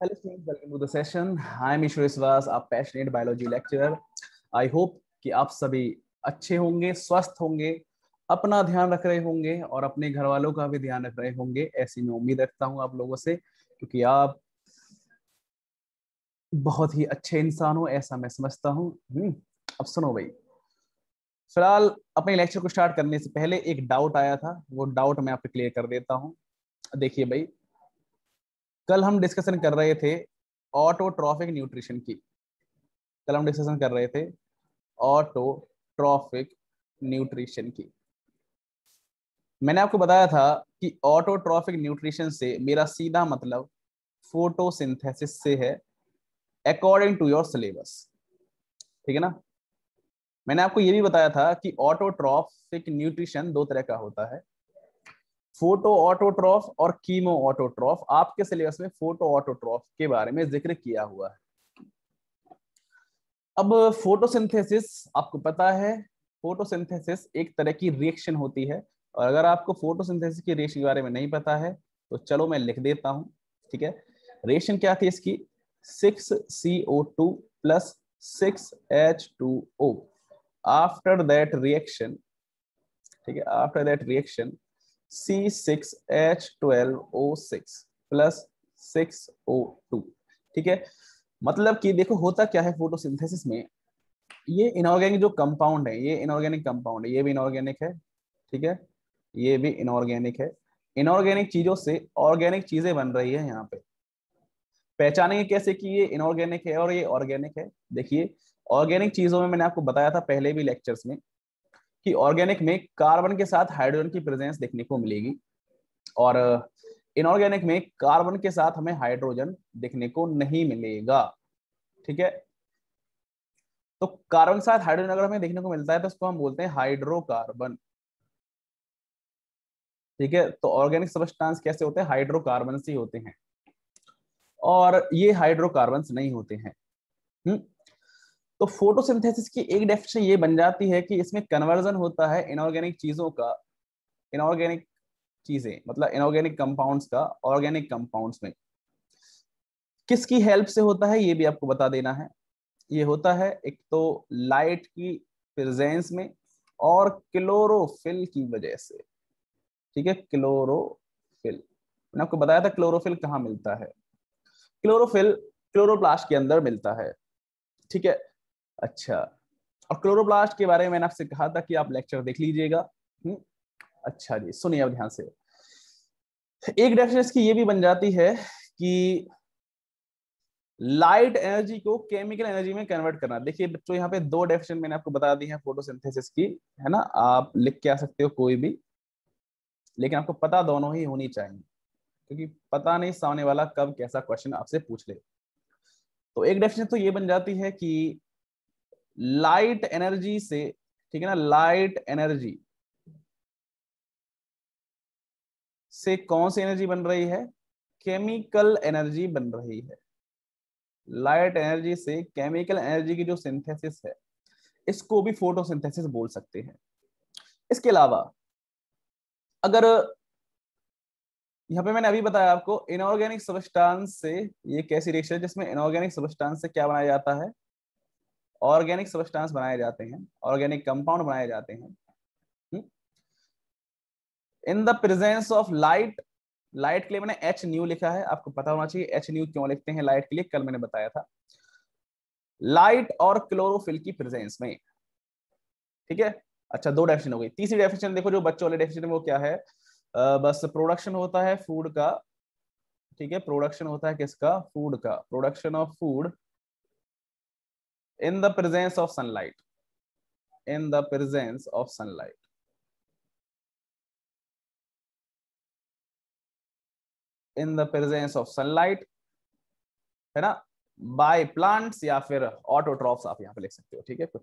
Hello students, welcome to the session. am Ishwar Iswas, a passionate biology lecturer. I hope कि आप सभी अच्छे होंगे स्वस्थ होंगे अपना ध्यान रख रहे होंगे और अपने घर वालों का भी ध्यान रख रहे होंगे ऐसी मैं उम्मीद रखता हूँ आप लोगों से क्योंकि आप बहुत ही अच्छे इंसान हो ऐसा मैं समझता हूँ हम्म, अब सुनो भाई फिलहाल अपने लेक्चर को स्टार्ट करने से पहले एक डाउट आया था वो डाउट मैं आपको क्लियर कर देता हूँ देखिए भाई कल हम डिस्कशन कर रहे थे ऑटोट्रॉफिक न्यूट्रिशन की कल हम डिस्कशन कर रहे थे ऑटोट्रॉफिक न्यूट्रिशन की मैंने आपको बताया था कि ऑटोट्रॉफिक न्यूट्रिशन से मेरा सीधा मतलब फोटोसिंथेसिस से है अकॉर्डिंग टू योर सिलेबस ठीक है ना मैंने आपको ये भी बताया था कि ऑटोट्रॉफिक न्यूट्रिशन दो तरह का होता है फोटो ऑटोट्रॉफ और कीमो ऑटोट्रॉफ आपके सिलेबस में फोटो ऑटोट्रॉफ के बारे में जिक्र किया हुआ है अब फोटोसिंथेसिस आपको पता है फोटोसिंथेसिस एक तरह की रिएक्शन होती है और अगर आपको फोटोसिंथेसिस की रिएक्शन के बारे में नहीं पता है तो चलो मैं लिख देता हूं ठीक है रिएक्शन क्या थी इसकी six C O two plus six H two O after that reaction ठीक है after that reaction C six H twelve O six plus six O two ठीक है मतलब कि देखो होता क्या है फोटोसिंथेसिस में ये इनऑर्गेनिक जो कंपाउंड है ये इनऑर्गेनिक कंपाउंड है ये भी इनऑर्गेनिक है ठीक है ये भी इनऑर्गेनिक है इनऑर्गेनिक चीजों से ऑर्गेनिक चीजें बन रही है यहाँ पे पहचानेंगे कैसे कि ये इनऑर्गेनिक है और ये ऑर्गेनिक है देखिए ऑर्गेनिक चीजों में मैंने आपको बताया था पहले भी लेक्चर्स में कि ऑर्गेनिक में कार्बन के साथ हाइड्रोजन की प्रेजेंस देखने को मिलेगी और इनऑर्गेनिक uh, में कार्बन के साथ हमें हाइड्रोजन देखने को नहीं मिलेगा ठीक है तो कार्बन के साथ हाइड्रोजन अगर हमें देखने को मिलता है तो उसको हम बोलते हैं हाइड्रोकार्बन ठीक है तो ऑर्गेनिक सबस्टांस कैसे होते हैं हाइड्रोकार्बन ही होते हैं और ये हाइड्रोकार्बन नहीं होते हैं हुँ? हम्म? तो फोटोसिंथेसिस की एक डेफिनेशन ये बन जाती है कि इसमें कन्वर्जन होता है इनऑर्गेनिक चीजों का इनऑर्गेनिक चीजें मतलब इनऑर्गेनिक कंपाउंड्स का ऑर्गेनिक कंपाउंड्स में किसकी हेल्प से होता है ये भी आपको बता देना है ये होता है एक तो लाइट की प्रेजेंस में और क्लोरोफिल की वजह से ठीक है क्लोरोफिल मैंने आपको बताया था क्लोरोफिल कहाँ मिलता है क्लोरोफिल क्लोरोप्लास्ट के अंदर मिलता है ठीक है अच्छा और क्लोरोप्लास्ट के बारे में मैंने आपसे कहा था कि आप लेक्चर देख लीजिएगा हम्म, अच्छा जी सुनिए अब ध्यान से एक डेफिनेशन इसकी ये भी बन जाती है कि लाइट एनर्जी को केमिकल एनर्जी में कन्वर्ट करना देखिए बच्चों यहाँ पे दो डेफिनेशन मैंने आपको बता दी है फोटोसिंथेसिस की है ना आप लिख के आ सकते हो कोई भी लेकिन आपको पता दोनों ही होनी चाहिए क्योंकि पता नहीं सामने वाला कब कैसा क्वेश्चन आपसे पूछ ले तो एक डेफिनेशन तो ये बन जाती है कि लाइट एनर्जी से ठीक है ना लाइट एनर्जी से कौन सी एनर्जी बन रही है केमिकल एनर्जी बन रही है लाइट एनर्जी से केमिकल एनर्जी की जो सिंथेसिस है इसको भी फोटोसिंथेसिस बोल सकते हैं इसके अलावा अगर यहां पे मैंने अभी बताया आपको इनऑर्गेनिक सबस्टांस से ये कैसी रिएक्शन है जिसमें इनऑर्गेनिक सबस्टांस से क्या बनाया जाता है ऑर्गेनिक सब्सटेंस बनाए जाते हैं ऑर्गेनिक कंपाउंड बनाए जाते हैं hmm. In the presence of light light के लिए मैंने एच न्यू लिखा है आपको पता होना चाहिए एच न्यू क्यों लिखते हैं लाइट के लिए कल मैंने बताया था लाइट और क्लोरोफिल की प्रेजेंस में ठीक है अच्छा दो डेफिनेशन हो गई तीसरी डेफिनेशन देखो जो बच्चों वाले डेफिनेशन में वो क्या है आ, बस प्रोडक्शन होता है फूड का ठीक है प्रोडक्शन होता है किसका फूड का production of food in the presence of sunlight in the presence of sunlight in the presence of sunlight है ना by plants या फिर autotrophs आप यहाँ पे लिख सकते हो ठीक है कुछ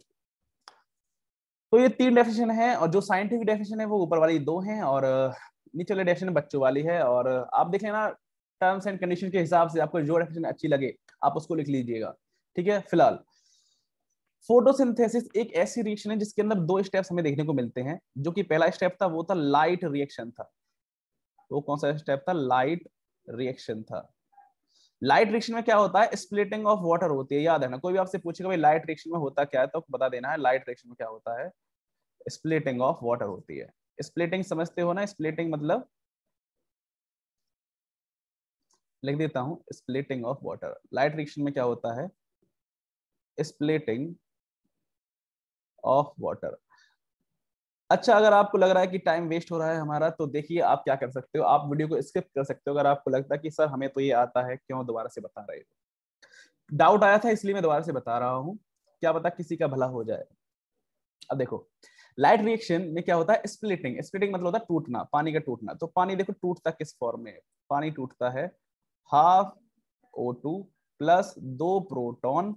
तो ये तीन डेफिनेशन है और जो साइंटिफिक डेफिनेशन है वो ऊपर वाली दो हैं और नीचे वाली डेफिनेशन बच्चों वाली है और आप देख लेना टर्म्स एंड कंडीशन के हिसाब से आपको जो डेफिनेशन अच्छी लगे आप उसको लिख लीजिएगा ठीक है फिलहाल फोटोसिंथेसिस एक ऐसी रिएक्शन है जिसके अंदर दो स्टेप्स हमें देखने को मिलते हैं जो कि पहला स्टेप था वो था लाइट रिएक्शन था वो कौन सा स्टेप था लाइट रिएक्शन था लाइट रिएक्शन में क्या होता है स्प्लिटिंग ऑफ वाटर होती है याद है ना कोई भी आपसे पूछेगा भाई लाइट रिएक्शन में होता क्या है तो बता देना है लाइट रिएक्शन में क्या होता है स्प्लिटिंग ऑफ वाटर होती है स्प्लिटिंग समझते हो ना स्प्लिटिंग मतलब लिख देता हूं splitting of water light reaction में क्या होता है स्प्लिटिंग ऑफ वाटर अच्छा अगर आपको लग रहा है कि टाइम वेस्ट हो रहा है हमारा तो देखिए आप क्या कर सकते हो आप वीडियो को स्किप कर सकते हो अगर आपको लगता है कि सर हमें तो ये आता है क्यों दोबारा से बता रहे हो डाउट आया था इसलिए मैं दोबारा से बता रहा हूँ क्या पता किसी का भला हो जाए अब देखो लाइट रिएक्शन में क्या होता है स्प्लिटिंग स्प्लिटिंग मतलब होता है टूटना पानी का टूटना तो पानी देखो टूटता किस फॉर्म में पानी टूटता है हाफ ओ टू प्लस दो प्रोटोन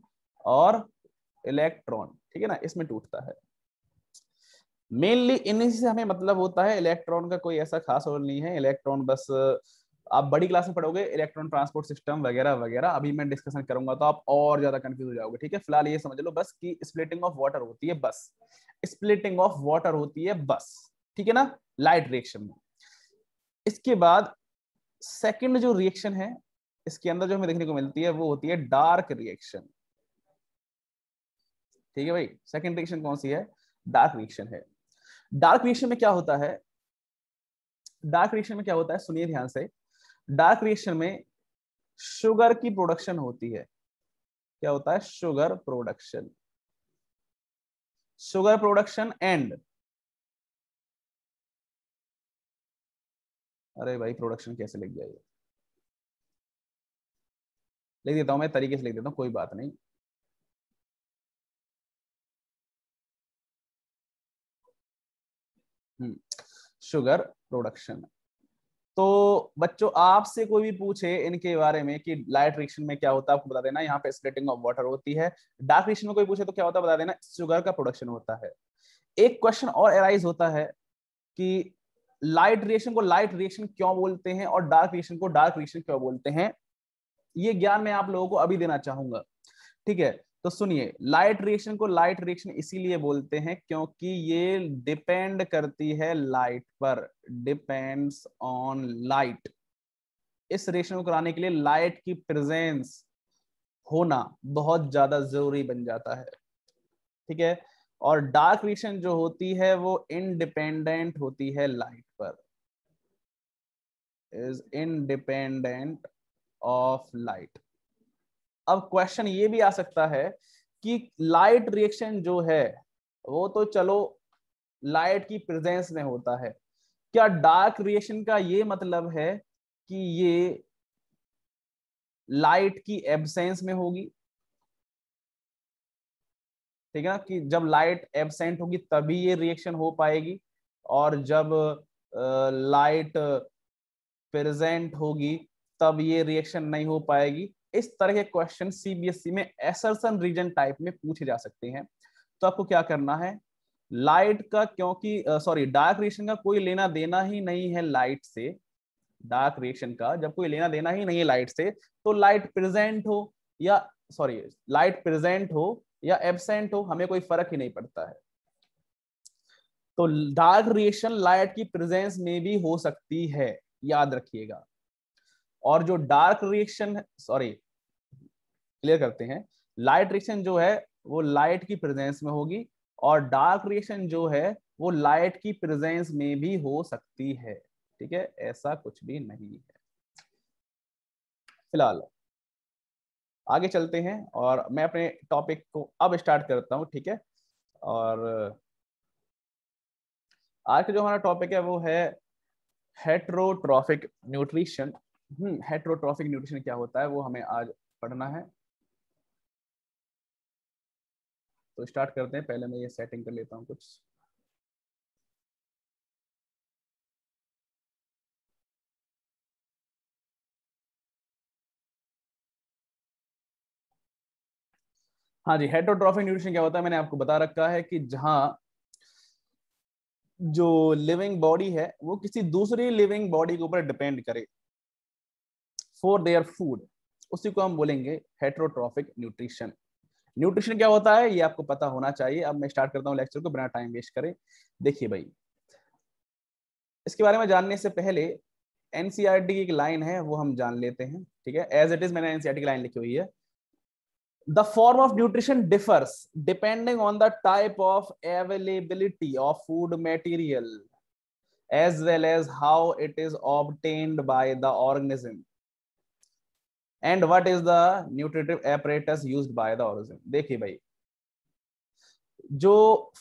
और इलेक्ट्रॉन ठीक है ना इसमें टूटता है मेनली इन्हीं से हमें मतलब होता है इलेक्ट्रॉन का कोई ऐसा खास रोल नहीं है इलेक्ट्रॉन बस आप बड़ी क्लास में पढ़ोगे इलेक्ट्रॉन ट्रांसपोर्ट सिस्टम वगैरह वगैरह अभी मैं डिस्कशन करूंगा तो आप और ज्यादा कंफ्यूज हो जाओगे ठीक है फिलहाल ये समझ लो बस की स्प्लिटिंग ऑफ वाटर होती है बस स्प्लिटिंग ऑफ वाटर होती है बस ठीक है ना लाइट रिएक्शन में इसके बाद सेकेंड जो रिएक्शन है इसके अंदर जो हमें देखने को मिलती है वो होती है डार्क रिएक्शन ठीक है भाई सेकेंड रिएक्शन कौन सी है डार्क रिएक्शन है डार्क रिएक्शन में क्या होता है डार्क रिएक्शन में क्या होता है सुनिए ध्यान से डार्क रिएक्शन में शुगर की प्रोडक्शन होती है क्या होता है sugar production sugar production and अरे भाई प्रोडक्शन कैसे लिख जाए ये लिख देता हूं मैं तरीके से लिख देता हूं कोई बात नहीं शुगर हम्म, प्रोडक्शन तो बच्चों आपसे कोई भी पूछे इनके बारे में कि लाइट रिएक्शन में क्या होता है आपको बता देना यहाँ पे स्प्लिटिंग ऑफ वाटर होती है डार्क रिएक्शन में कोई पूछे तो क्या होता है बता देना शुगर का प्रोडक्शन होता है एक क्वेश्चन और एराइज होता है कि लाइट रिएक्शन को लाइट रिएक्शन क्यों बोलते हैं और डार्क रिएक्शन को डार्क रिएक्शन क्यों बोलते हैं ये ज्ञान मैं आप लोगों को अभी देना चाहूंगा ठीक है तो सुनिए लाइट रिएक्शन को लाइट रिएक्शन इसीलिए बोलते हैं क्योंकि ये डिपेंड करती है लाइट पर डिपेंड्स ऑन लाइट इस रिएक्शन को कराने के लिए लाइट की प्रेजेंस होना बहुत ज्यादा जरूरी बन जाता है ठीक है और डार्क रिएक्शन जो होती है वो इनडिपेंडेंट होती है लाइट पर इज इनडिपेंडेंट ऑफ लाइट अब क्वेश्चन ये भी आ सकता है कि लाइट रिएक्शन जो है वो तो चलो लाइट की प्रेजेंस में होता है क्या डार्क रिएक्शन का ये मतलब है कि ये लाइट की एबसेंस में होगी ठीक है ना कि जब लाइट एबसेंट होगी तभी ये रिएक्शन हो पाएगी और जब लाइट प्रेजेंट होगी तब ये रिएक्शन नहीं हो पाएगी इस तरह के क्वेश्चन सीबीएसई e में एसरसन रीजन टाइप में पूछे जा सकते हैं तो आपको क्या करना है लाइट का क्योंकि सॉरी डार्क रिएक्शन का कोई लेना देना ही नहीं है लाइट से डार्क रिएक्शन का जब कोई लेना देना ही नहीं है लाइट से तो लाइट प्रेजेंट हो या सॉरी लाइट प्रेजेंट हो या एबसेंट हो हमें कोई फर्क ही नहीं पड़ता है तो डार्क रिएक्शन लाइट की प्रेजेंस में भी हो सकती है याद रखिएगा और जो डार्क रिएक्शन सॉरी क्लियर करते हैं लाइट रिएक्शन जो है वो लाइट की प्रेजेंस में होगी और डार्क रिएक्शन जो है वो लाइट की प्रेजेंस में भी हो सकती है ठीक है ऐसा कुछ भी नहीं है फिलहाल आगे चलते हैं और मैं अपने टॉपिक को अब स्टार्ट करता हूं ठीक है और आज का जो हमारा टॉपिक है वो है हेट्रोट्रॉफिक न्यूट्रिशन हेट्रोट्रॉफिक न्यूट्रिशन क्या होता है वो हमें आज पढ़ना है तो स्टार्ट करते हैं पहले मैं ये सेटिंग कर लेता हूँ कुछ हाँ जी हेटरोट्रॉफिक न्यूट्रिशन क्या होता है मैंने आपको बता रखा है कि जहाँ जो लिविंग बॉडी है वो किसी दूसरी लिविंग बॉडी के ऊपर डिपेंड करे फॉर देयर फूड उसी को हम बोलेंगे हेट्रोट्रॉफिक न्यूट्रिशन न्यूट्रिशन क्या होता है ये आपको पता होना चाहिए अब मैं स्टार्ट करता हूँ लेक्चर को बिना टाइम वेस्ट करें देखिए भाई इसके बारे में जानने से पहले एनसीआर e की एक लाइन है वो हम जान लेते हैं ठीक है एज इट इज मैंने एनसीआर e की लाइन लिखी हुई है the form of nutrition differs depending on the type of availability of food material as well as how it is obtained by the organism and what is the nutritive apparatus use by the organism देखिए भाई जो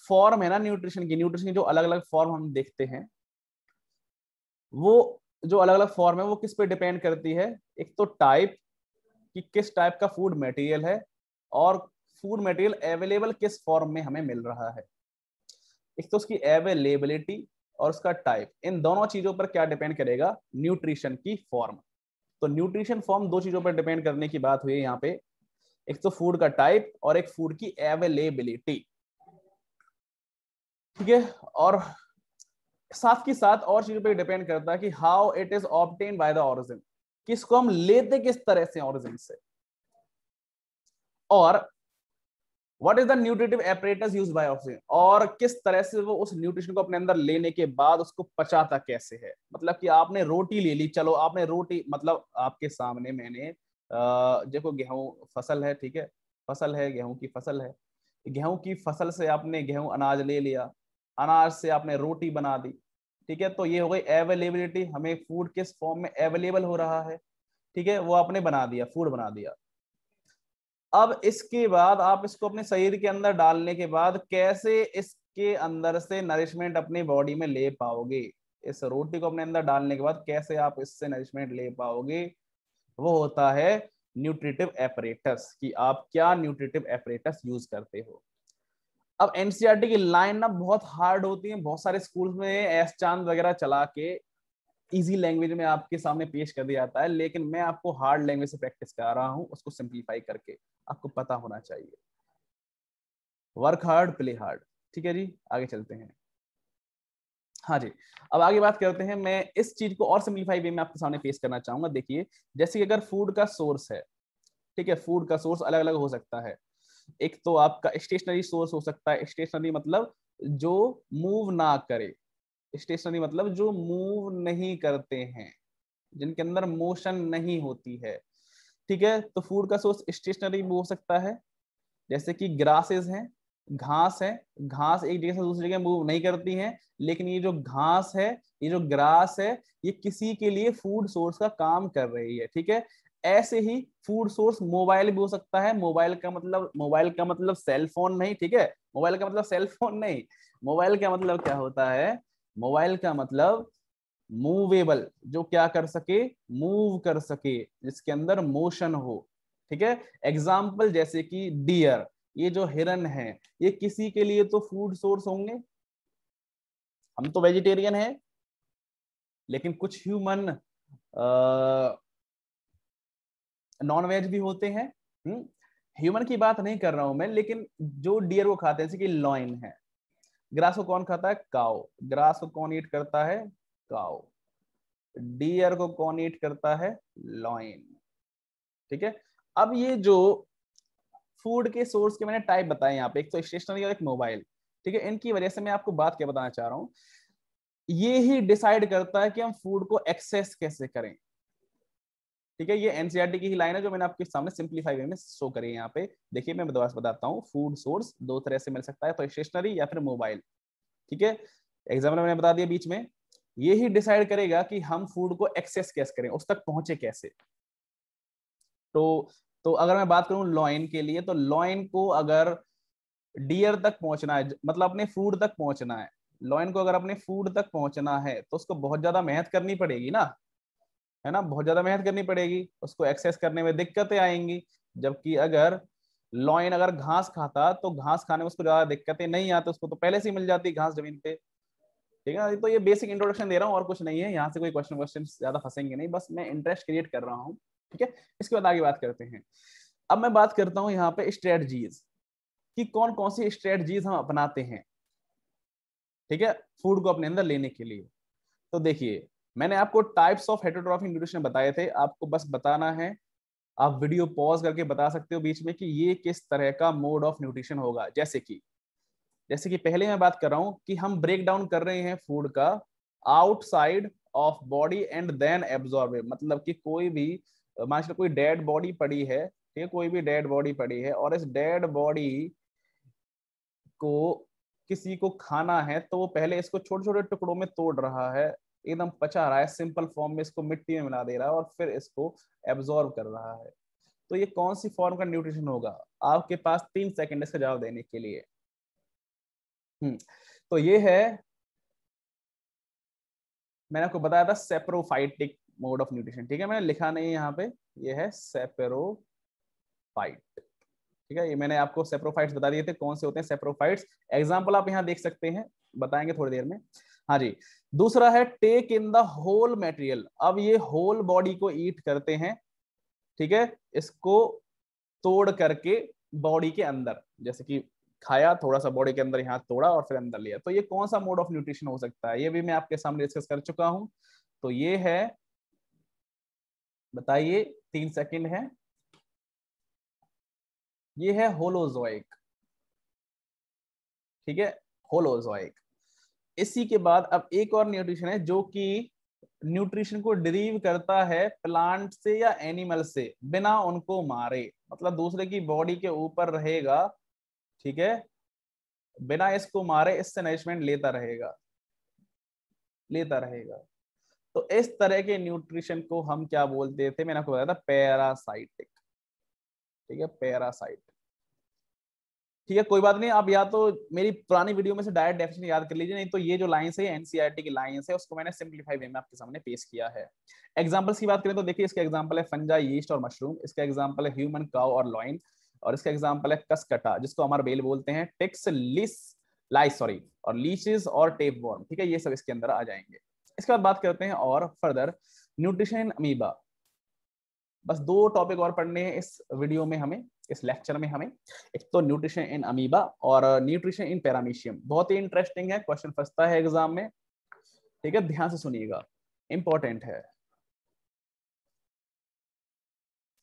form है ना nutrition की nutrition की जो अलग अलग फॉर्म हम देखते हैं वो जो अलग अलग फॉर्म है वो किस पे डिपेंड करती है एक तो टाइप कि किस टाइप का फूड मटेरियल है और फूड मटेरियल अवेलेबल किस फॉर्म में हमें मिल रहा है एक तो उसकी अवेलेबिलिटी और उसका टाइप इन दोनों चीजों पर क्या डिपेंड करेगा न्यूट्रिशन की फॉर्म तो न्यूट्रिशन फॉर्म दो चीजों पर डिपेंड करने की बात हुई है यहाँ पे एक तो फूड का टाइप और एक फूड की अवेलेबिलिटी ठीक है और साथ के साथ और चीजों पर डिपेंड करता है कि how it is obtained by the origin किसको हम लेते किस तरह से ऑरिजिन से और what is the nutritive apparatus use by oxygen और किस तरह से वो उस न्यूट्रिशन को अपने अंदर लेने के बाद उसको पचाता कैसे है मतलब कि आपने रोटी ले ली चलो आपने रोटी मतलब आपके सामने मैंने देखो गेहूं फसल है ठीक है फसल है गेहूं की फसल है गेहूं की फसल से आपने गेहूं अनाज ले लिया अनाज से आपने रोटी बना दी ठीक है तो ये हो गई अवेलेबिलिटी हमें फूड किस फॉर्म में अवेलेबल हो रहा है ठीक है वो आपने बना दिया फूड बना दिया अब इसके बाद आप इसको अपने शरीर के अंदर डालने के बाद कैसे इसके अंदर से नरिशमेंट अपनी बॉडी में ले पाओगे इस रोटी को अपने अंदर डालने के बाद कैसे आप इससे नरिशमेंट ले पाओगे वो होता है न्यूट्रिटिव एपरेटस कि आप क्या न्यूट्रिटिव एपरेटस यूज करते हो अब एनसीईआरटी e की लाइन ना बहुत हार्ड होती है बहुत सारे स्कूल्स में एस चांद वगैरह चला के इजी लैंग्वेज में आपके सामने पेश कर दिया जाता है लेकिन मैं आपको हार्ड लैंग्वेज से प्रैक्टिस करा रहा हूं उसको सिंप्लीफाई करके आपको पता होना चाहिए वर्क हार्ड प्ले हार्ड ठीक है जी आगे चलते हैं हाँ जी अब आगे बात करते हैं मैं इस चीज को और सिंप्लीफाई वे में आपके सामने पेश करना चाहूंगा देखिए जैसे कि अगर फूड का सोर्स है ठीक है फूड का सोर्स अलग अलग हो सकता है एक तो आपका स्टेशनरी सोर्स हो सकता है स्टेशनरी मतलब जो मूव ना करे स्टेशनरी मतलब जो मूव नहीं करते हैं जिनके अंदर मोशन नहीं होती है ठीक है तो फूड का सोर्स स्टेशनरी भी हो सकता है जैसे कि ग्रासेस हैं घास है घास एक जगह से दूसरी जगह मूव नहीं करती है लेकिन ये जो घास है ये जो ग्रास है ये किसी के लिए फूड सोर्स का काम कर रही है ठीक है ऐसे ही फूड सोर्स मोबाइल भी हो सकता है मोबाइल का मतलब मोबाइल का मतलब सेल फोन नहीं ठीक है मोबाइल का मतलब सेल फोन नहीं मोबाइल का मतलब क्या होता है मोबाइल का मतलब मूवेबल जो क्या कर सके मूव कर सके जिसके अंदर मोशन हो ठीक है एग्जाम्पल जैसे कि डियर ये जो हिरन है ये किसी के लिए तो फूड सोर्स होंगे हम तो वेजिटेरियन है लेकिन कुछ ह्यूमन नॉन वेज भी होते हैं ह्यूमन की बात नहीं कर रहा हूं मैं लेकिन जो डियर को खाते हैं जैसे कि लॉइन है ग्रास को कौन खाता है काओ ग्रास को कौन ईट करता है काओ डियर को कौन ईट करता है लॉइन ठीक है अब ये जो फूड के सोर्स के मैंने टाइप बताए यहाँ पे एक तो स्टेशनरी और एक मोबाइल ठीक है इनकी वजह से मैं आपको बात क्या बताना चाह रहा हूँ ये ही डिसाइड करता है कि हम फूड को एक्सेस कैसे करें ठीक है ये एनसीआरटी e की ही लाइन है जो मैंने आपके सामने सिंप्लीफाई वे में शो करी है यहाँ पे देखिए मैं दोबारा बताता हूँ फूड सोर्स दो तरह से मिल सकता है तो स्टेशनरी या फिर मोबाइल ठीक है एग्जाम्पल मैंने बता दिया बीच में ये ही डिसाइड करेगा कि हम फूड को एक्सेस कैसे करें उस तक पहुंचे कैसे तो तो अगर मैं बात करूं लॉइन के लिए तो लॉइन को अगर डियर तक पहुंचना है मतलब अपने फूड तक पहुंचना है लॉइन को अगर अपने फूड तक पहुंचना है तो उसको बहुत ज्यादा मेहनत करनी पड़ेगी ना है ना बहुत ज्यादा मेहनत करनी पड़ेगी उसको एक्सेस करने में दिक्कतें आएंगी जबकि अगर लॉइन अगर घास खाता तो घास खाने में उसको ज्यादा दिक्कतें नहीं आती उसको तो पहले से मिल जाती घास जमीन पे ठीक है तो ये बेसिक इंट्रोडक्शन दे रहा हूँ और कुछ नहीं है यहाँ से कोई क्वेश्चन क्वेश्चन ज्यादा फंसेंगे नहीं बस मैं इंटरेस्ट क्रिएट कर रहा हूँ ठीक है इसके बाद आगे बात करते हैं अब मैं बात करता हूँ यहाँ पे स्ट्रेटजीज कि कौन कौन सी स्ट्रेटजीज हम अपनाते हैं ठीक है फूड को अपने अंदर लेने के लिए तो देखिए मैंने आपको टाइप्स ऑफ हेटोट्रॉफिक न्यूट्रिशन बताए थे आपको बस बताना है आप वीडियो पॉज करके बता सकते हो बीच में कि ये किस तरह का मोड ऑफ न्यूट्रिशन होगा जैसे कि जैसे कि पहले मैं बात कर रहा हूँ कि हम ब्रेक डाउन कर रहे हैं फूड का outside of body and then absorb मतलब कि कोई भी मान लो कोई डेड बॉडी पड़ी है ठीक है कोई भी डेड बॉडी पड़ी है और इस डेड बॉडी को किसी को खाना है तो वो पहले इसको छोटे छोटे टुकड़ों में तोड़ रहा है एकदम पचा रहा है सिंपल फॉर्म में इसको मिट्टी में मिला दे रहा है और फिर इसको एब्जॉर्ब कर रहा है तो ये कौन सी फॉर्म का न्यूट्रिशन होगा आपके पास तीन सेकेंड इसका जवाब देने के लिए हम्म तो ये है मैंने आपको बताया था सेप्रोफाइटिक मोड ऑफ न्यूट्रिशन ठीक है मैंने लिखा नहीं यहाँ पे ये है सेपेरोफाइट ठीक है ये मैंने आपको सेप्रोफाइट्स बता दिए थे कौन से होते हैं सेप्रोफाइट्स एग्जाम्पल आप यहाँ देख सकते हैं बताएंगे थोड़ी देर में हाँ जी दूसरा है take in the whole material अब ये होल बॉडी को ईट करते हैं ठीक है इसको तोड़ करके बॉडी के अंदर जैसे कि खाया थोड़ा सा बॉडी के अंदर यहाँ तोड़ा और फिर अंदर लिया तो ये कौन सा मोड ऑफ न्यूट्रिशन हो सकता है ये भी मैं आपके सामने डिस्कस कर चुका हूं तो ये है बताइए तीन सेकंड है ये है होलोजॉइक ठीक है होलोजॉइक इसी के बाद अब एक और न्यूट्रिशन है जो कि न्यूट्रिशन को डिलीव करता है प्लांट से या एनिमल से बिना उनको मारे मतलब दूसरे की बॉडी के ऊपर रहेगा ठीक है बिना इसको मारे इससे नरिशमेंट लेता रहेगा लेता रहेगा तो इस तरह के न्यूट्रिशन को हम क्या बोलते थे मैंने आपको बताया था पैरासाइटिक ठीक है पैरासाइट ठीक है कोई बात नहीं आप या तो मेरी पुरानी वीडियो में से डायरेक्ट डेफिनेशन याद कर लीजिए नहीं तो ये जो लाइंस है एनसीईआरटी की लाइंस है उसको मैंने सिंप्लीफाई वे में आपके सामने पेश किया है एग्जांपल्स की बात करें तो देखिए इसका एग्जांपल है फंजा यीस्ट और मशरूम इसका एग्जांपल है ह्यूमन काउ और लॉइन और इसका एग्जाम्पल है कसकटा जिसको हमारे बेल बोलते हैं टेक्स लिस लाइस सॉरी और लीचेस और टेप ठीक है ये सब इसके अंदर आ जाएंगे इसके बाद बात करते हैं और फर्दर न्यूट्रिशन इन अमीबा बस दो टॉपिक और पढ़ने हैं इस वीडियो में हमें इस लेक्चर में हमें एक तो न्यूट्रिशन इन अमीबा और न्यूट्रिशन इन पैरामीशियम बहुत ही इंटरेस्टिंग है क्वेश्चन फंसता है एग्जाम में ठीक है ध्यान से सुनिएगा इंपॉर्टेंट है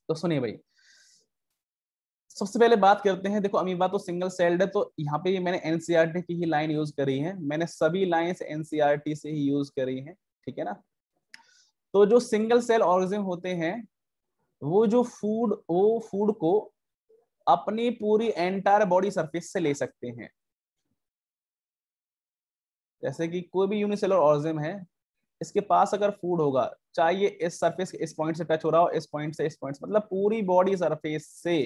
तो सुनिए भाई सबसे पहले बात करते हैं देखो अमीबा तो सिंगल सेल्ड है तो यहाँ पे मैंने एनसीआरटी e की ही लाइन यूज करी है मैंने सभी लाइन एनसीआरटी e से ही यूज करी है ठीक है ना तो जो सिंगल सेल ऑर्गेनिज्म होते हैं वो जो फूड वो फूड को अपनी पूरी एंटायर बॉडी सरफेस से ले सकते हैं जैसे कि कोई भी यूनिसेलर ऑर्गेनिज्म है इसके पास अगर फूड होगा चाहे ये इस सरफेस इस पॉइंट से टच हो रहा हो इस पॉइंट से इस पॉइंट मतलब पूरी बॉडी सरफेस से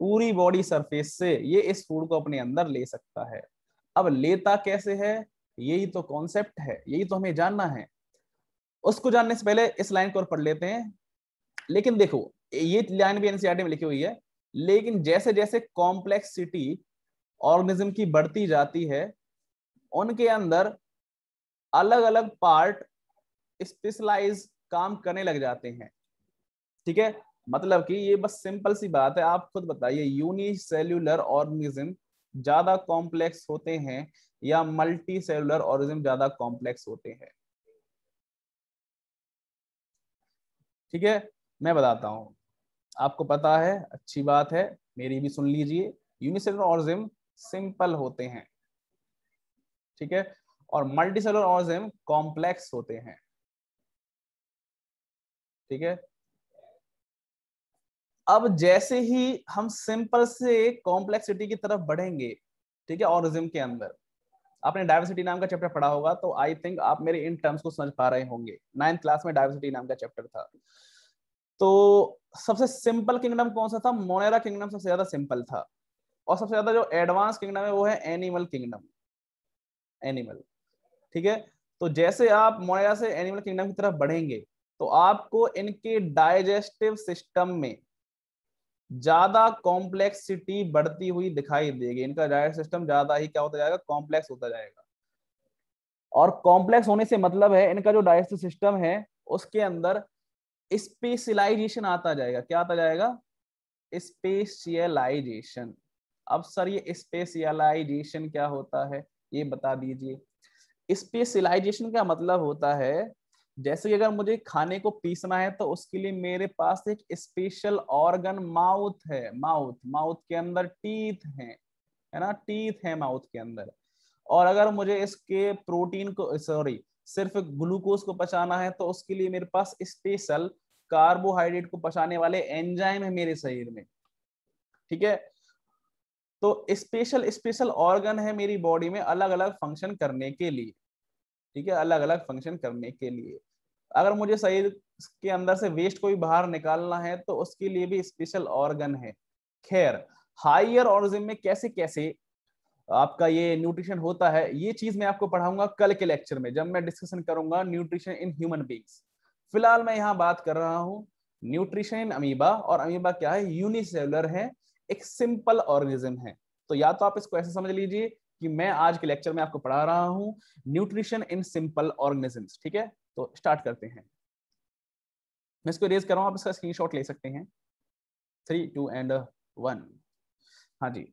पूरी बॉडी सरफेस से ये इस फूड को अपने अंदर ले सकता है अब लेता कैसे है यही तो कॉन्सेप्ट है यही तो हमें जानना है उसको जानने से पहले इस लाइन को और पढ़ लेते हैं लेकिन देखो ये लाइन भी एनसीआर e में लिखी हुई है लेकिन जैसे जैसे कॉम्प्लेक्सिटी ऑर्गेनिज्म की बढ़ती जाती है उनके अंदर अलग अलग पार्ट स्पेशलाइज काम करने लग जाते हैं ठीक है मतलब कि ये बस सिंपल सी बात है आप खुद बताइए यूनिसेल्युलर ऑर्गेनिज्म ज्यादा कॉम्प्लेक्स होते हैं या मल्टी सेलुलर ऑर्गेनिज्म ज्यादा कॉम्प्लेक्स होते हैं ठीक है मैं बताता हूं आपको पता है अच्छी बात है मेरी भी सुन लीजिए यूनिसेलुलर ऑर्गेनिज्म सिंपल होते हैं ठीक है और मल्टी सेलुलर ऑर्गेनिज्म कॉम्प्लेक्स होते हैं ठीक है अब जैसे ही हम सिंपल से कॉम्प्लेक्सिटी की तरफ बढ़ेंगे ठीक है ऑरिज्म के अंदर आपने डायवर्सिटी नाम का चैप्टर पढ़ा होगा तो आई थिंक आप मेरे इन टर्म्स को समझ पा रहे होंगे नाइन्थ क्लास में डायवर्सिटी नाम का चैप्टर था तो सबसे सिंपल किंगडम कौन सा था मोनेरा किंगडम सबसे ज्यादा सिंपल था और सबसे ज्यादा जो एडवांस किंगडम है वो है एनिमल किंगडम एनिमल ठीक है तो जैसे आप मोनेरा से एनिमल किंगडम की तरफ बढ़ेंगे तो आपको इनके डाइजेस्टिव सिस्टम में ज्यादा कॉम्प्लेक्सिटी बढ़ती हुई दिखाई देगी इनका जायड सिस्टम ज्यादा ही क्या होता जाएगा कॉम्प्लेक्स होता जाएगा और कॉम्प्लेक्स होने से मतलब है इनका जो डाइजेस्टिव सिस्टम है उसके अंदर स्पेशलाइजेशन आता जाएगा क्या आता जाएगा स्पेशियलाइजेशन अब सर ये स्पेशलाइजेशन क्या होता है ये बता दीजिए स्पेशलाइजेशन का मतलब होता है जैसे कि अगर मुझे खाने को पीसना है तो उसके लिए मेरे पास एक स्पेशल ऑर्गन माउथ है माउथ माउथ के अंदर टीथ है है ना टीथ है माउथ के अंदर और अगर मुझे इसके प्रोटीन को सॉरी सिर्फ ग्लूकोज को पचाना है तो उसके लिए मेरे पास स्पेशल कार्बोहाइड्रेट को पचाने वाले एंजाइम है मेरे शरीर में ठीक है तो स्पेशल स्पेशल ऑर्गन है मेरी बॉडी में अलग अलग फंक्शन करने के लिए ठीक है अलग अलग फंक्शन करने के लिए अगर मुझे शरीर के अंदर से वेस्ट को भी बाहर निकालना है तो उसके लिए भी स्पेशल ऑर्गन है खैर हायर ऑर्गेनिज्म में कैसे कैसे आपका ये न्यूट्रिशन होता है ये चीज मैं आपको पढ़ाऊंगा कल के लेक्चर में जब मैं डिस्कशन करूंगा न्यूट्रिशन इन ह्यूमन बींग्स फिलहाल मैं यहाँ बात कर रहा हूँ न्यूट्रिशन इन अमीबा और अमीबा क्या है यूनिसेलर है एक सिंपल ऑर्गेनिज्म है तो या तो आप इसको ऐसे समझ लीजिए कि मैं आज के लेक्चर में आपको पढ़ा रहा हूँ न्यूट्रिशन इन सिंपल ऑर्गेनिजम्स ठीक है तो स्टार्ट करते हैं मैं इसको रेज कर रहा हूँ आप इसका स्क्रीनशॉट ले सकते हैं थ्री टू एंड वन हाँ जी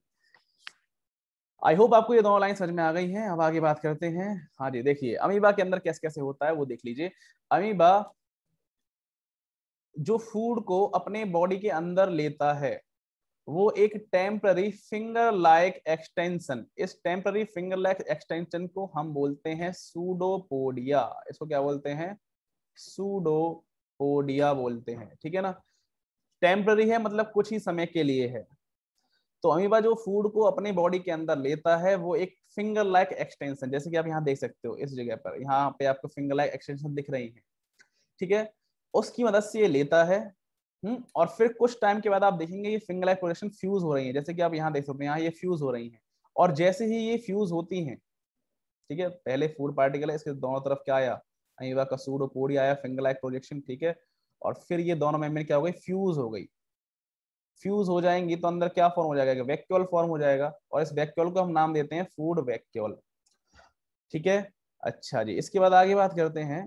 आई होप आपको ये दोनों लाइन समझ में आ गई हैं अब आगे बात करते हैं हाँ जी देखिए अमीबा के अंदर कैसे कैसे होता है वो देख लीजिए अमीबा जो फूड को अपने बॉडी के अंदर लेता है वो एक टेम्पररी फिंगर लाइक एक्सटेंशन इस टेम्पररी फिंगर लाइक एक्सटेंशन को हम बोलते हैं सूडोपोडिया इसको क्या बोलते हैं सूडोपोडिया बोलते हैं ठीक है ना टेम्पररी है मतलब कुछ ही समय के लिए है तो अमीबा जो फूड को अपने बॉडी के अंदर लेता है वो एक फिंगर लाइक एक्सटेंशन जैसे कि आप यहाँ देख सकते हो इस जगह पर यहाँ पे आपको फिंगर लाइक एक्सटेंशन दिख रही है ठीक है उसकी मदद से ये लेता है हुँ? हम्म, और फिर कुछ टाइम के बाद आप देखेंगे ये फिंगर लाइक प्रोजेक्शन फ्यूज हो रही है जैसे कि आप यहाँ देख सकते हैं यहाँ ये फ्यूज हो रही है और जैसे ही ये फ्यूज होती है ठीक है पहले फूड पार्टिकल है इसके दोनों तरफ क्या आया अनिवा कसूर कोड़ी आया फिंगर लाइक प्रोजेक्शन ठीक है और फिर ये दोनों मेम्ब्रेन क्या हो गई फ्यूज हो गई फ्यूज हो जाएंगी तो अंदर क्या फॉर्म हो जाएगा वैक्यूल फॉर्म हो जाएगा और इस वैक्यूल को हम नाम देते हैं फूड वैक्यूल ठीक है अच्छा जी इसके बाद आगे बात करते हैं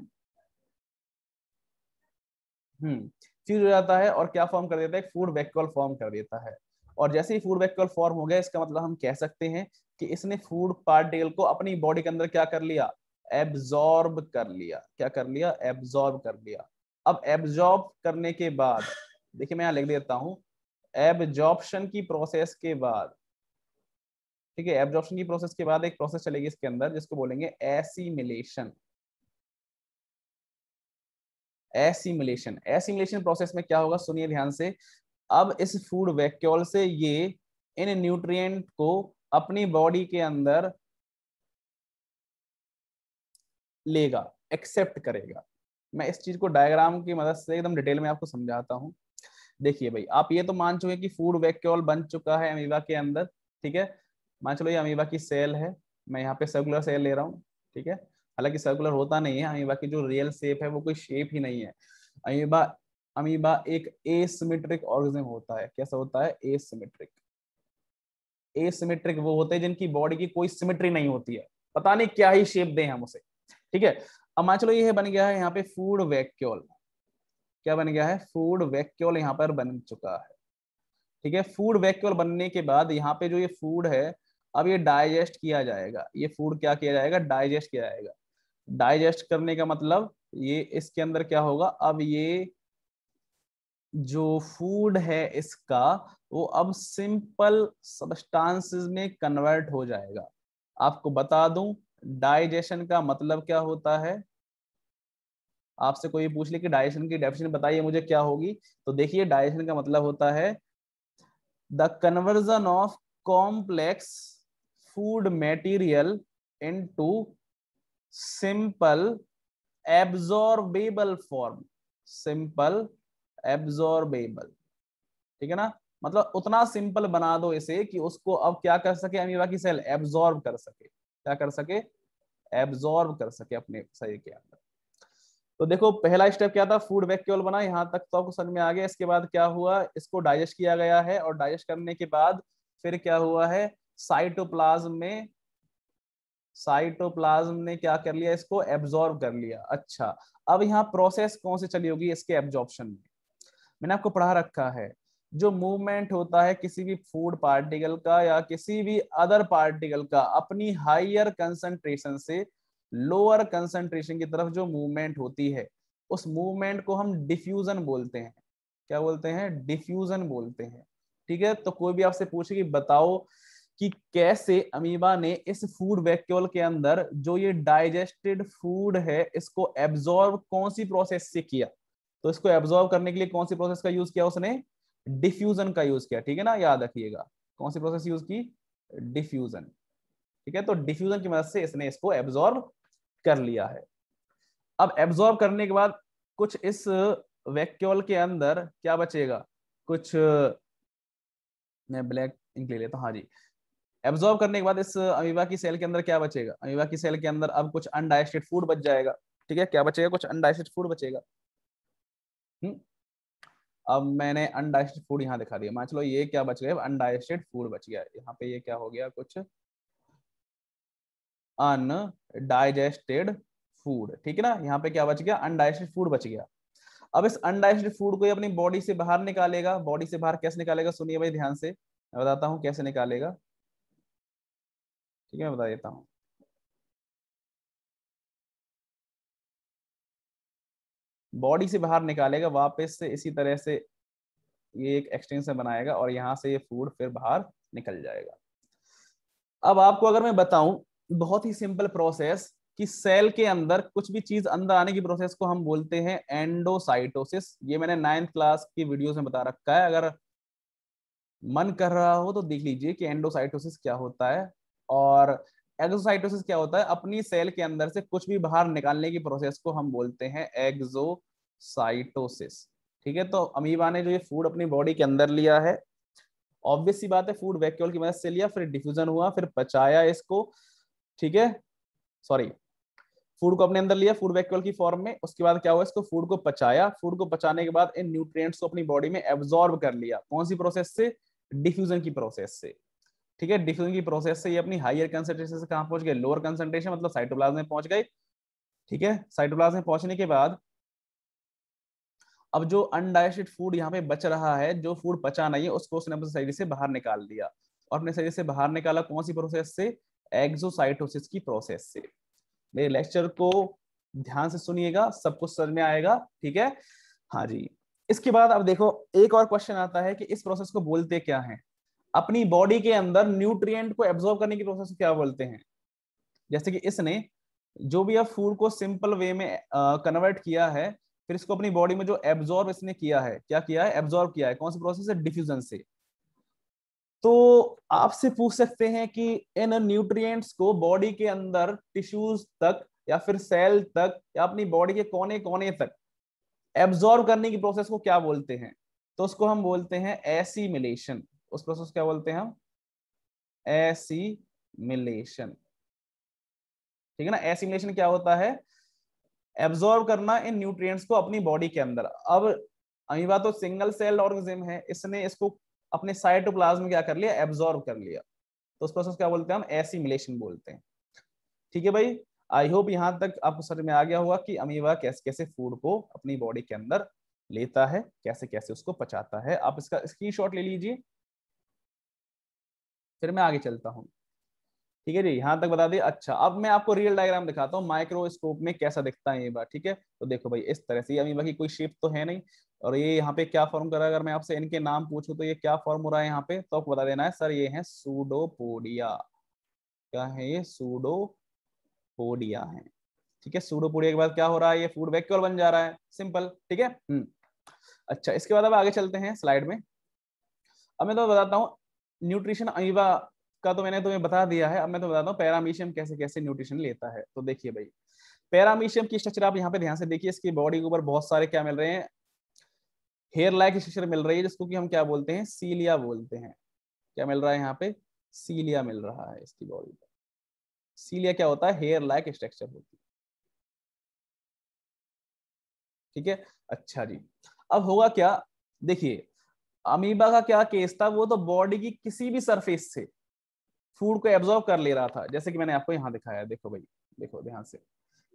हम्म फ्यूज हो जाता है और क्या फॉर्म कर देता है फूड वैक्यूल फॉर्म कर देता है और जैसे ही फूड वैक्यूल फॉर्म हो गया इसका मतलब हम कह सकते हैं कि इसने फूड पार्टिकल को अपनी बॉडी के अंदर क्या कर लिया एब्जॉर्ब कर लिया क्या कर लिया एब्जॉर्ब कर लिया अब एब्जॉर्ब करने के बाद देखिए मैं यहां लिख देता हूं एब्जॉर्प्शन की प्रोसेस के बाद ठीक है एब्जॉर्प्शन की प्रोसेस के बाद एक प्रोसेस चलेगी इसके अंदर जिसको बोलेंगे एसिमिलेशन एसिमुलेशन एसिमुलेशन प्रोसेस में क्या होगा सुनिए ध्यान से अब इस फूड वैक्यूल से ये इन न्यूट्रिएंट को अपनी बॉडी के अंदर लेगा एक्सेप्ट करेगा मैं इस चीज को डायग्राम की मदद से एकदम डिटेल में आपको समझाता हूँ देखिए भाई आप ये तो मान चुके कि फूड वैक्यूल बन चुका है अमीबा के अंदर ठीक है मान चलो ये अमीबा की सेल है मैं यहाँ पे सेगुलर सेल ले रहा हूँ ठीक है हालांकि सर्कुलर होता नहीं है अमीबा की जो रियल शेप है वो कोई शेप ही नहीं है अमीबा अमीबा एक एसिमेट्रिक ऑर्गेनिज्म होता है कैसा होता है एसिमेट्रिक एसिमेट्रिक वो होते हैं जिनकी बॉडी की कोई सिमेट्री नहीं होती है पता नहीं क्या ही शेप दें हम उसे ठीक है अब मान चलो ये बन गया है यहाँ पे फूड वैक्यूल क्या बन गया है फूड वैक्यूल यहाँ पर बन चुका है ठीक है फूड वैक्यूल बनने के बाद यहाँ पे जो ये फूड है अब ये डाइजेस्ट किया जाएगा ये फूड क्या किया जाएगा डाइजेस्ट किया जाएगा डाइजेस्ट करने का मतलब ये इसके अंदर क्या होगा अब ये जो फूड है इसका वो अब सिंपल सब्सटेंसेस में कन्वर्ट हो जाएगा आपको बता दूं डाइजेशन का मतलब क्या होता है आपसे कोई पूछ ले कि डाइजेशन की डेफिनेशन बताइए मुझे क्या होगी तो देखिए डाइजेशन का मतलब होता है the conversion of complex food material into simple absorbable form simple absorbable ठीक है ना मतलब उतना सिंपल बना दो इसे कि उसको अब क्या कर सके अमीबा की सेल एब्जॉर्ब कर सके क्या कर सके एब्जॉर्ब कर सके अपने शरीर के अंदर तो देखो पहला स्टेप क्या था फूड वैक्यूल बना यहाँ तक तो आपको समझ में आ गया इसके बाद क्या हुआ इसको डाइजेस्ट किया गया है और डाइजेस्ट करने के बाद फिर क्या हुआ है साइटोप्लाज्म में साइटोप्लाज्म ने क्या कर लिया इसको एब्जॉर्ब कर लिया अच्छा अब यहाँ प्रोसेस कौन से चली होगी इसके एब्जॉर्बन में मैंने आपको पढ़ा रखा है जो मूवमेंट होता है किसी भी फूड पार्टिकल का या किसी भी अदर पार्टिकल का अपनी हाइयर कंसेंट्रेशन से लोअर कंसेंट्रेशन की तरफ जो मूवमेंट होती है उस मूवमेंट को हम डिफ्यूजन बोलते हैं क्या बोलते हैं डिफ्यूजन बोलते हैं ठीक है तो कोई भी आपसे पूछे कि बताओ कि कैसे अमीबा ने इस फूड वैक्यूल के अंदर जो ये डाइजेस्टेड फूड है इसको एब्जॉर्ब कौन सी प्रोसेस से किया तो इसको एब्जॉर्ब करने के लिए कौन सी प्रोसेस का यूज किया उसने डिफ्यूजन का यूज किया ठीक है ना याद रखिएगा कौन सी प्रोसेस यूज की डिफ्यूजन ठीक है तो डिफ्यूजन की मदद से इसने इसको एब्जॉर्ब कर लिया है अब एब्जॉर्ब करने के बाद कुछ इस वैक्यूल के अंदर क्या बचेगा कुछ मैं ब्लैक इंक ले लेता हूँ हाँ जी एब्जॉर्व करने के बाद इस अमीबा की सेल के अंदर क्या बचेगा अमीबा की सेल के अंदर अब कुछ अनडाइजेस्टेड फूड बच जाएगा ठीक है क्या बचेगा कुछ अनडाइजेस्टेड फूड बचेगा हुँ? अब मैंने अनडाइजेस्टेड फूड यहाँ दिखा दिया मान चलो ये क्या बच गया अनडाइजेस्टेड फूड बच गया यहाँ पे ये क्या हो गया कुछ अनडाइजेस्टेड फूड ठीक है ना यहाँ पे क्या बच गया अनडाइजेस्टेड फूड बच गया अब इस अनडाइजेस्टेड फूड को अपनी बॉडी से बाहर निकालेगा बॉडी से बाहर कैसे निकालेगा सुनिए भाई ध्यान से मैं बताता हूँ कैसे निकालेगा ठीक है बता देता हूँ बॉडी से बाहर निकालेगा वापस से इसी तरह से ये एक एक्सटेंशन बनाएगा और यहां से ये फूड फिर बाहर निकल जाएगा अब आपको अगर मैं बताऊं बहुत ही सिंपल प्रोसेस कि सेल के अंदर कुछ भी चीज अंदर आने की प्रोसेस को हम बोलते हैं एंडोसाइटोसिस ये मैंने नाइन्थ क्लास की वीडियोस में बता रखा है अगर मन कर रहा हो तो देख लीजिए कि एंडोसाइटोसिस क्या होता है और एग्जोसाइटोसिस क्या होता है अपनी सेल के अंदर से कुछ भी बाहर निकालने की प्रोसेस को हम बोलते हैं एग्जोसाइटोसिस ठीक है तो अमीबा ने जो ये फूड अपनी बॉडी के अंदर लिया है ऑब्वियस सी बात है फूड वैक्यूल की मदद से लिया फिर डिफ्यूजन हुआ फिर पचाया इसको ठीक है सॉरी फूड को अपने अंदर लिया फूड वैक्यूल की फॉर्म में उसके बाद क्या हुआ इसको फूड को पचाया फूड को पचाने के बाद इन न्यूट्रिएंट्स को अपनी बॉडी में एब्जॉर्ब कर लिया कौन सी प्रोसेस से डिफ्यूजन की प्रोसेस से ठीक है डिफ्यूजन की प्रोसेस से ये अपनी हाइयर कंसेंट्रेशन से कहा पहुंच गए लोअर कंसेंट्रेशन मतलब साइटोप्लाज्म में पहुंच गए ठीक है साइटोप्लाज्म में पहुंचने के बाद अब जो अनडाइजेस्टेड फूड यहाँ पे बच रहा है जो फूड पचा नहीं है उसको उसने अपने शरीर से बाहर निकाल दिया और अपने शरीर से बाहर निकाला कौन सी प्रोसेस से एक्सोसाइटोसिस की प्रोसेस से मेरे लेक्चर को ध्यान से सुनिएगा सब कुछ समझ में आएगा ठीक है हाँ जी इसके बाद अब देखो एक और क्वेश्चन आता है कि इस प्रोसेस को बोलते क्या है अपनी बॉडी के अंदर न्यूट्रिएंट को एब्जॉर्व करने की प्रोसेस क्या बोलते हैं जैसे कि इसने जो भी अब फूड को सिंपल वे में कन्वर्ट किया है फिर इसको अपनी बॉडी में जो एब्जॉर्व इसने किया है क्या किया है एब्जॉर्व किया है कौन सी प्रोसेस है डिफ्यूजन से तो आपसे पूछ सकते हैं कि इन न्यूट्रिएंट्स को बॉडी के अंदर टिश्यूज तक या फिर सेल तक या अपनी बॉडी के कोने कोने तक एब्जॉर्व करने की प्रोसेस को क्या बोलते हैं तो उसको हम बोलते हैं एसीमिलेशन उस प्रोसेस क्या बोलते हैं हम एसिमिलेशन ठीक है ना एसिमिलेशन क्या होता है एब्जॉर्व करना इन न्यूट्रिएंट्स को अपनी बॉडी के अंदर अब अमीबा तो सिंगल सेल ऑर्गेनिज्म है इसने इसको अपने साइटोप्लाज्म क्या कर लिया एब्जॉर्व कर लिया तो उस प्रोसेस क्या बोलते हैं हम एसिमिलेशन बोलते हैं ठीक है भाई आई होप यहां तक आपको समझ में आ गया होगा कि अमीबा कैसे कैसे फूड को अपनी बॉडी के अंदर लेता है कैसे कैसे उसको पचाता है आप इसका स्क्रीनशॉट ले लीजिए फिर मैं आगे चलता हूँ ठीक है जी यहाँ तक बता दिए अच्छा अब मैं आपको रियल डायग्राम दिखाता हूँ माइक्रोस्कोप में कैसा दिखता है ये बार ठीक है तो देखो भाई इस तरह से अभी बाकी कोई शेप तो है नहीं और ये यहाँ पे क्या फॉर्म कर रहा है अगर मैं आपसे इनके नाम पूछू तो ये क्या फॉर्म हो रहा है यहाँ पे तो आपको बता देना है सर ये है सूडोपोडिया क्या है ये सूडोपोडिया है ठीक है सूडोपोडिया के बाद क्या हो रहा है ये फूड वैक्यूल बन जा रहा है सिंपल ठीक है हम्म। अच्छा इसके बाद अब आगे चलते हैं स्लाइड में अब मैं तो बताता हूँ न्यूट्रिशन अमीबा का तो मैंने तुम्हें बता दिया है अब मैं तो बताता हूँ पैरामीशियम कैसे कैसे न्यूट्रिशन लेता है तो देखिए भाई पैरामीशियम की स्ट्रक्चर आप यहाँ पे ध्यान से देखिए इसकी बॉडी के ऊपर बहुत सारे क्या मिल रहे हैं हेयर लाइक स्ट्रक्चर मिल रही है जिसको कि हम क्या बोलते हैं सीलिया बोलते हैं क्या मिल रहा है यहाँ पे सीलिया मिल रहा है इसकी बॉडी पर सीलिया क्या होता है हेयर लाइक स्ट्रक्चर होती है ठीक है अच्छा जी अब होगा क्या देखिए अमीबा का क्या केस था वो तो बॉडी की किसी भी सरफेस से फूड को एब्जॉर्व कर ले रहा था जैसे कि मैंने आपको यहाँ दिखाया देखो भाई देखो ध्यान से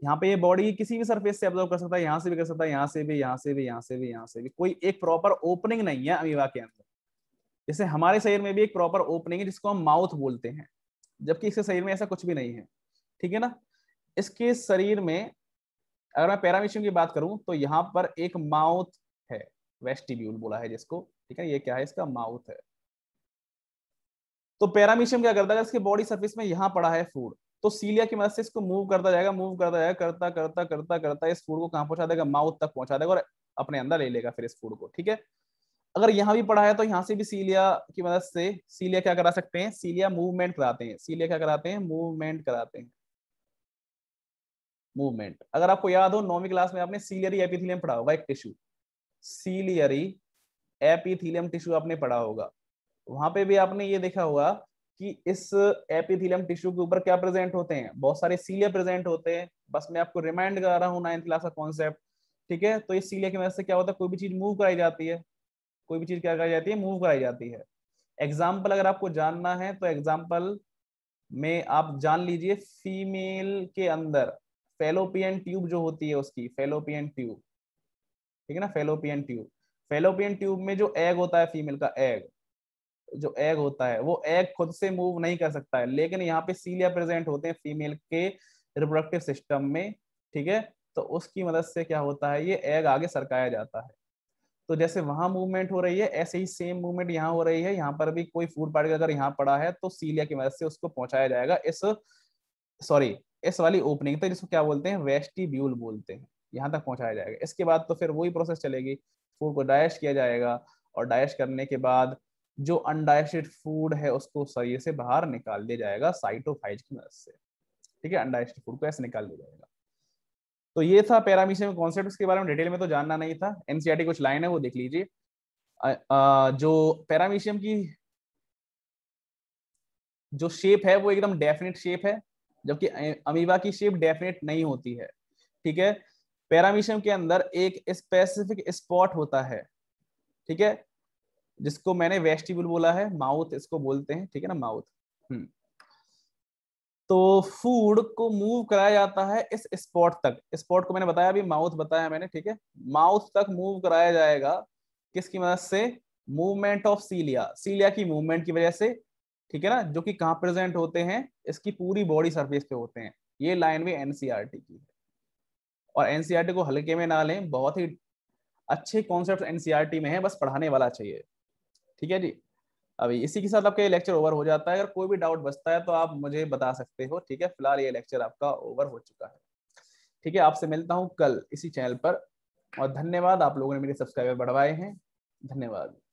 यहाँ पे ये बॉडी की किसी भी सरफेस से एब्जॉर्व कर सकता है यहाँ से भी कर सकता है यहाँ से भी यहाँ से भी यहाँ से भी यहाँ से भी कोई एक प्रॉपर ओपनिंग नहीं है अमीबा के अंदर जैसे हमारे शरीर में भी एक प्रॉपर ओपनिंग है जिसको हम माउथ बोलते हैं जबकि इसके शरीर में ऐसा कुछ भी नहीं है ठीक है ना इसके शरीर में अगर मैं पैरामीशियम की बात करूं तो यहाँ पर एक माउथ है वेस्टिब्यूल बोला है जिसको ठीक है ये क्या है इसका माउथ है तो पैरामीशियम क्या करता है इसके बॉडी सर्फिस में यहां पड़ा है फूड तो सीलिया की मदद से इसको मूव करता जाएगा मूव करता जाएगा करता करता करता करता इस फूड को कहां पहुंचा देगा माउथ तक पहुंचा देगा और अपने अंदर ले लेगा फिर इस फूड को ठीक है अगर यहां भी पड़ा है तो यहां से भी सीलिया की मदद से सीलिया क्या करा सकते हैं सीलिया मूवमेंट कराते हैं सीलिया क्या कराते हैं मूवमेंट कराते हैं मूवमेंट अगर आपको याद हो नौवीं क्लास में आपने सीलियरी एपिथिलियम पढ़ा होगा एक टिश्यू सीलियरी एपीथीलियम टिश्यू आपने पढ़ा होगा वहां पे भी आपने ये देखा होगा कि इस एपीथीलियम टिश्यू के ऊपर क्या प्रेजेंट होते हैं बहुत सारे सीले प्रेजेंट होते हैं बस मैं आपको रिमाइंड करा रहा हूँ नाइन्थ क्लास का कॉन्सेप्ट ठीक है तो इस सीले की वजह से क्या होता है कोई भी चीज मूव कराई जाती है कोई भी चीज क्या कराई जाती है मूव कराई जाती है एग्जाम्पल अगर आपको जानना है तो एग्जाम्पल में आप जान लीजिए फीमेल के अंदर फेलोपियन ट्यूब जो होती है उसकी फेलोपियन ट्यूब ठीक है ना फेलोपियन ट्यूब फेलोपियन ट्यूब में जो एग होता है फीमेल का एग जो एग होता है वो एग खुद से मूव नहीं कर सकता है लेकिन यहाँ पे सीलिया प्रेजेंट होते हैं फीमेल के रिप्रोडक्टिव सिस्टम में ठीक है तो उसकी मदद से क्या होता है ये एग आगे सरकाया जाता है तो जैसे वहां मूवमेंट हो रही है ऐसे ही सेम मूवमेंट यहाँ हो रही है यहाँ पर भी कोई फूड पार्टिकल अगर यहाँ पड़ा है तो सीलिया की मदद से उसको पहुंचाया जाएगा इस सॉरी इस वाली ओपनिंग तक तो जिसको क्या बोलते हैं वेस्टिब्यूल बोलते हैं यहाँ तक पहुंचाया जाएगा इसके बाद तो फिर वही प्रोसेस चलेगी फूड को डाइजेस्ट किया जाएगा और डाइजेस्ट करने के बाद जो अनडाइजेस्टेड फूड है उसको शरीर से बाहर निकाल दिया जाएगा साइटोफाइज की मदद से ठीक है अनडाइजेस्टेड फूड को ऐसे निकाल दिया जाएगा तो ये था पैरामीशियम कॉन्सेप्ट इसके बारे में डिटेल में तो जानना नहीं था एनसीआरटी e कुछ लाइन है वो देख लीजिए जो पैरामीशियम की जो शेप है वो एकदम डेफिनेट शेप है जबकि अमीबा की शेप डेफिनेट नहीं होती है ठीक है पैरामीशियम के अंदर एक स्पेसिफिक स्पॉट होता है ठीक है जिसको मैंने वेस्टिबुल बोला है माउथ इसको बोलते हैं ठीक है ना माउथ हम्म। तो फूड को मूव कराया जाता है इस स्पॉट तक स्पॉट को मैंने बताया अभी माउथ बताया मैंने ठीक है माउथ तक मूव कराया जाएगा किसकी मदद से मूवमेंट ऑफ सीलिया सीलिया की मूवमेंट की वजह से ठीक है ना जो कि कहा प्रेजेंट होते हैं इसकी पूरी बॉडी सरफेस पे होते हैं ये लाइन भी एनसीआरटी की है और एनसीईआरटी e को हल्के में ना लें बहुत ही अच्छे कॉन्सेप्ट एनसीईआरटी e में है बस पढ़ाने वाला चाहिए ठीक है जी अभी इसी के साथ आपका ये लेक्चर ओवर हो जाता है अगर कोई भी डाउट बचता है तो आप मुझे बता सकते हो ठीक है फिलहाल ये लेक्चर आपका ओवर हो चुका है ठीक है आपसे मिलता हूँ कल इसी चैनल पर और धन्यवाद आप लोगों ने मेरे सब्सक्राइबर बढ़वाए हैं धन्यवाद